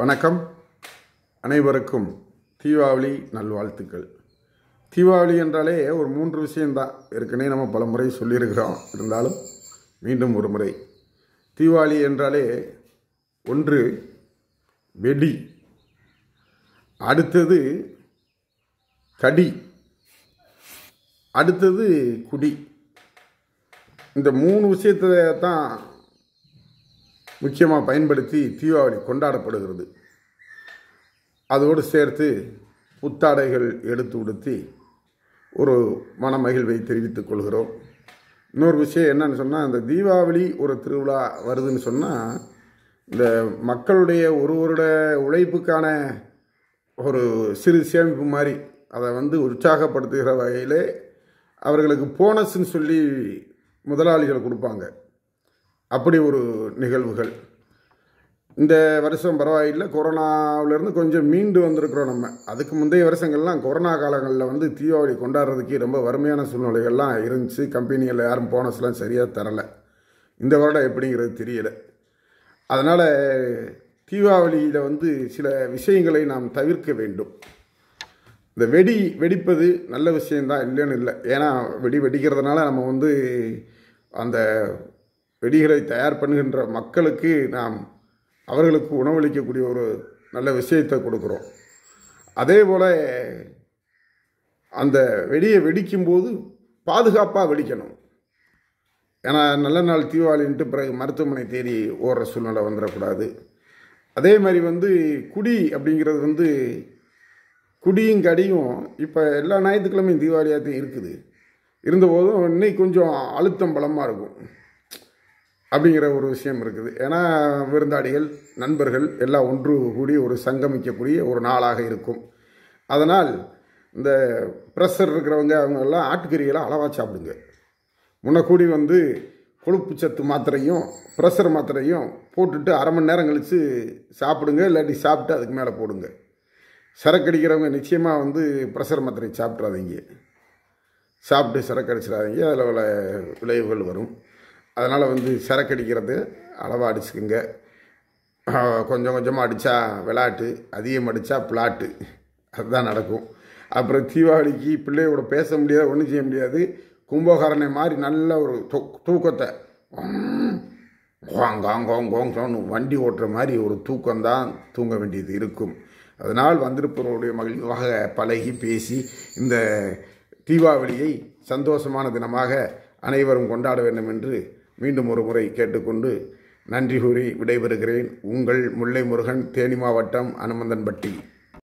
வணக்கம் அனைவருக்கும் தீபாவளி நல்வாழ்த்துக்கள் தீபாவளி என்றாலே ஒரு மூன்று விஷயந்தான் ஏற்கனவே நம்ம பல முறை சொல்லியிருக்கிறோம் இருந்தாலும் மீண்டும் ஒரு முறை தீபாவளி என்றாலே ஒன்று வெடி அடுத்தது கடி அடுத்தது குடி இந்த மூணு விஷயத்தை தான் முக்கியமாக பயன்படுத்தி தீபாவளி கொண்டாடப்படுகிறது அதோடு சேர்த்து புத்தாடைகள் எடுத்து உடுத்தி ஒரு மன மகிழ்வை தெரிவித்துக் கொள்கிறோம் இன்னொரு விஷயம் என்னன்னு சொன்னால் இந்த தீபாவளி ஒரு திருவிழா வருதுன்னு சொன்னால் இந்த மக்களுடைய ஒரு உழைப்புக்கான ஒரு சிறு சேமிப்பு மாதிரி அதை வந்து உற்சாகப்படுத்துகிற வகையில் அவர்களுக்கு போனஸ்ன்னு சொல்லி முதலாளிகள் கொடுப்பாங்க அப்படி ஒரு நிகழ்வுகள் இந்த வருஷம் பரவாயில்லை கொரோனாவிலேருந்து கொஞ்சம் மீண்டு வந்திருக்கிறோம் நம்ம அதுக்கு முந்தைய வருஷங்கள்லாம் கொரோனா காலங்களில் வந்து தீபாவளி கொண்டாடுறதுக்கு ரொம்ப வறுமையான சூழ்நிலைகள்லாம் இருந்துச்சு கம்பெனியில் யாரும் போனஸ்லாம் சரியாக தரலை இந்த வருடம் எப்படிங்கிறது தெரியலை அதனால் தீபாவளியில் வந்து சில விஷயங்களை நாம் தவிர்க்க வேண்டும் இந்த வெடி வெடிப்பது நல்ல விஷயந்தான் இல்லைன்னு இல்லை ஏன்னா வெடி வெடிக்கிறதுனால நம்ம வந்து அந்த வெடிகளை தயார் பண்ணுகின்ற மக்களுக்கு நாம் அவர்களுக்கு உணவளிக்கக்கூடிய ஒரு நல்ல விஷயத்தை கொடுக்குறோம் அதே போல் அந்த வெடியை வெடிக்கும்போது பாதுகாப்பாக வெடிக்கணும் ஏன்னா நல்ல நாள் தீபாவளின்ட்டு பிறகு மருத்துவமனை தேடி ஓடுற சூழ்நிலை வந்துடக்கூடாது அதே மாதிரி வந்து குடி அப்படிங்கிறது வந்து குடியும் கடியும் இப்போ எல்லா ஞாயிற்றுக்கிழமையும் தீபாவளியாத்தையும் இருக்குது இருந்தபோதும் இன்னைக்கு கொஞ்சம் அழுத்தம் பலமாக இருக்கும் அப்படிங்கிற ஒரு விஷயம் இருக்குது ஏன்னா விருந்தாளிகள் நண்பர்கள் எல்லாம் ஒன்று கூடி ஒரு சங்கமிக்கக்கூடிய ஒரு நாளாக இருக்கும் அதனால் இந்த ப்ரெஷர் இருக்கிறவங்க அவங்க எல்லாம் ஆட்டுக்கறியெல்லாம் அளவாக சாப்பிடுங்க முன்னக்கூடி வந்து கொழுப்பு சத்து மாத்திரையும் ப்ரெஷர் மாத்திரையும் போட்டுட்டு அரை மணி நேரம் கழித்து சாப்பிடுங்க இல்லாட்டி சாப்பிட்டு அதுக்கு மேலே போடுங்க சரக்கு அடிக்கிறவங்க நிச்சயமாக வந்து ப்ரெஷர் மாத்திரை சாப்பிட்றாதீங்க சாப்பிட்டு சரக்கு அடிச்சிடாதீங்க அதில் விளைவுகள் வரும் அதனால் வந்து சரக்கு அடிக்கிறது அளவாக அடிச்சுக்குங்க கொஞ்சம் கொஞ்சமாக அடித்தா விளாட்டு அதிகம் அடித்தா பிளாட்டு அதுதான் நடக்கும் அப்புறம் தீபாவளிக்கு பிள்ளையோட பேச முடியாது ஒன்றும் செய்ய முடியாது கும்பகரணை மாதிரி நல்ல ஒரு தூக்கத்தை கோங் காங் கோங் வண்டி ஓட்டுற மாதிரி ஒரு தூக்கம்தான் தூங்க வேண்டியது இருக்கும் அதனால் வந்திருப்பவருடைய மகிழ்வாக பழகி பேசி இந்த தீபாவளியை சந்தோஷமான தினமாக அனைவரும் கொண்டாட வேண்டும் என்று மீண்டும் ஒரு முறை கேட்டுக்கொண்டு நன்றி கூறி விடைபெறுகிறேன் உங்கள் முல்லை முருகன் தேனி மாவட்டம் அனுமந்தன்பட்டி